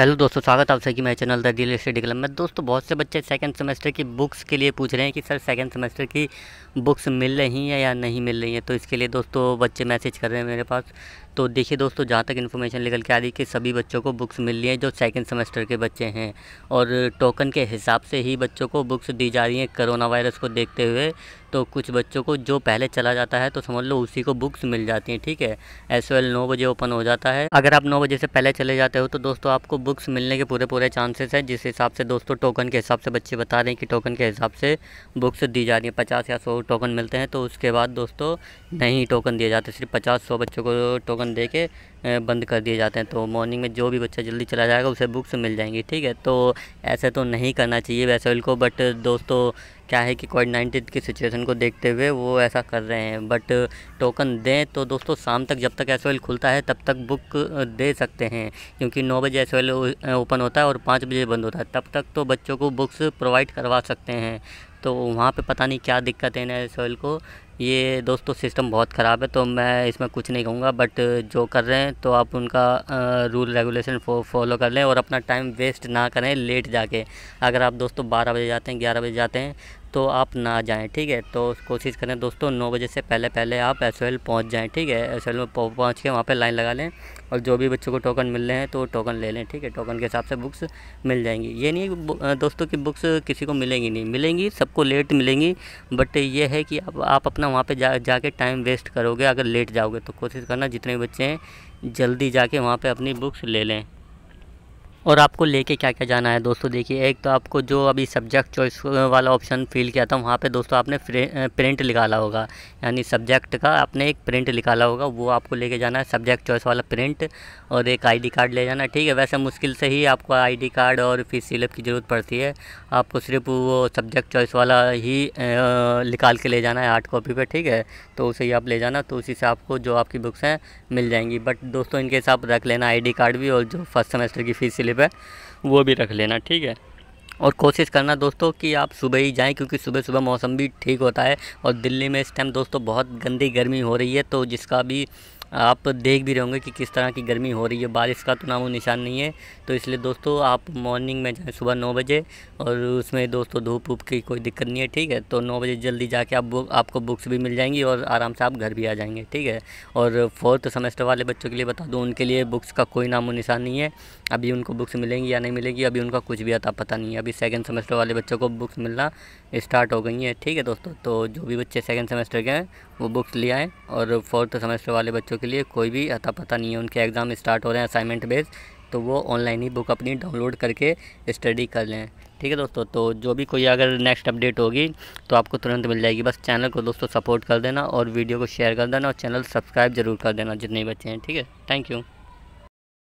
hello दोस्तों स्वागत आप सभी मेरे चैनल द रियल स्टेट डिग्लम में दोस्तों बहुत से बच्चे सेकंड सेमेस्टर की बुक्स के लिए पूछ रहे हैं कि सर सेकंड सेमेस्टर की बुक्स मिल रही हैं या नहीं मिल रही हैं तो इसके लिए दोस्तों बच्चे मैसेज कर रहे हैं मेरे पास तो देखिए दोस्तों जहाँ तक इन्फॉर्मेशन निकल के आ रही कि सभी बच्चों को बुक्स मिल रही हैं जो सेकंड सेमेस्टर के बच्चे हैं और टोकन के हिसाब से ही बच्चों को बुक्स दी जा रही हैं करोना वायरस को देखते हुए तो कुछ बच्चों को जो पहले चला जाता है तो समझ लो उसी को बुक्स मिल जाती हैं ठीक है एस वेल नौ बजे ओपन हो जाता है अगर आप नौ बजे से पहले चले जाते हो तो दोस्तों आपको बुक्स मिलने के पूरे पूरे चांसेस हैं जिस हिसाब से दोस्तों टोकन के हिसाब से बच्चे बता रहे हैं कि टोकन के हिसाब से बुक्स दी जा रही हैं पचास या सौ टोकन मिलते हैं तो उसके बाद दोस्तों नहीं टोकन दिए जाते सिर्फ पचास सौ बच्चों को टोकन एग्ज़ाम दे के बंद कर दिए जाते हैं तो मॉर्निंग में जो भी बच्चा जल्दी चला जाएगा उसे बुक्स मिल जाएंगी ठीक है तो ऐसे तो नहीं करना चाहिए वैसे उनको बट दोस्तों क्या है कि कोविड नाइन्टीन की सिचुएशन को देखते हुए वो ऐसा कर रहे हैं बट टोकन दें तो दोस्तों शाम तक जब तक एस खुलता है तब तक बुक दे सकते हैं क्योंकि नौ बजे एस ओपन होता है और पाँच बजे बंद होता है तब तक तो बच्चों को बुक्स प्रोवाइड करवा सकते हैं तो वहाँ पे पता नहीं क्या दिक्कत है ना एस को ये दोस्तों सिस्टम बहुत ख़राब है तो मैं इसमें कुछ नहीं कहूँगा बट जो कर रहे हैं तो आप उनका रूल रेगुलेशन फॉलो कर लें और अपना टाइम वेस्ट ना करें लेट जाके अगर आप दोस्तों बारह बजे जाते हैं ग्यारह बजे जाते हैं तो आप ना जाएं ठीक है तो कोशिश करें दोस्तों नौ बजे से पहले पहले आप एस एल पहुँच जाएँ ठीक है एस एल में पहुँच के वहाँ पर लाइन लगा लें और जो भी बच्चों को टोकन मिल रहे हैं तो टोकन ले लें ठीक है टोकन के हिसाब से बुक्स मिल जाएंगी ये नहीं दोस्तों की बुक्स किसी को मिलेंगी नहीं मिलेंगी सबको लेट मिलेंगी बट ये है कि आप, आप अपना वहाँ पर जा जाके टाइम वेस्ट करोगे अगर लेट जाओगे तो कोशिश करना जितने बच्चे हैं जल्दी जाके वहाँ पर अपनी बुक्स ले लें और आपको लेके क्या क्या जाना है दोस्तों देखिए एक तो आपको जो अभी सब्जेक्ट चॉइस वाला ऑप्शन फिल किया था वहाँ पे दोस्तों आपने प्रिंट निकाला होगा यानी सब्जेक्ट का आपने एक प्रिंट निकाला होगा वो आपको लेके जाना है सब्जेक्ट चॉइस वाला प्रिंट और एक आईडी कार्ड ले जाना ठीक है वैसे मुश्किल से ही आपको आई कार्ड और फिर सिलप की ज़रूरत पड़ती है आपको सिर्फ वो सब्जेक्ट चॉइस वाला ही निकाल के ले जाना है हार्ड कॉपी पर ठीक है तो उसे ही आप ले जाना तो उसी से आपको जो आपकी बुक्स हैं मिल जाएंगी बट दोस्तों इनके साथ रख लेना आई कार्ड भी और जो फर्स्ट सेमेस्टर की फीस स्लिप है वो भी रख लेना ठीक है और कोशिश करना दोस्तों कि आप सुबह ही जाएं क्योंकि सुबह सुबह मौसम भी ठीक होता है और दिल्ली में इस टाइम दोस्तों बहुत गंदी गर्मी हो रही है तो जिसका भी आप देख भी रहोगे कि किस तरह की गर्मी हो रही है बारिश का तो नामो निशान नहीं है तो इसलिए दोस्तों आप मॉर्निंग में जाएँ सुबह नौ बजे और उसमें दोस्तों धूप धूप की कोई दिक्कत नहीं है ठीक है तो नौ बजे जल्दी जाके आप बुक आपको बुक्स भी मिल जाएंगी और आराम से आप घर भी आ जाएंगे ठीक है और फोर्थ सेमेस्टर वाले बच्चों के लिए बता दूँ उनके लिए बुक्स का कोई नामो निशान नहीं है अभी उनको बुक्स मिलेंगी या नहीं मिलेंगी अभी उनका कुछ भी आता पता नहीं है अभी सेकेंड सेमेस्टर वाले बच्चों को बुक्स मिलना स्टार्ट हो गई हैं ठीक है दोस्तों तो जो भी बच्चे सेकेंड सेमेस्टर के हैं वो बुक्स ले आएँ और फोर्थ सेमेस्टर वाले बच्चों के लिए कोई भी अता पता नहीं है उनके एग्ज़ाम स्टार्ट हो रहे हैं असाइनमेंट बेस्ड तो वो ऑनलाइन ही बुक अपनी डाउनलोड करके स्टडी कर लें ठीक है दोस्तों तो जो भी कोई अगर नेक्स्ट अपडेट होगी तो आपको तुरंत मिल जाएगी बस चैनल को दोस्तों सपोर्ट कर देना और वीडियो को शेयर कर देना और चैनल सब्सक्राइब जरूर कर देना जितने बच्चे हैं ठीक है थैंक यू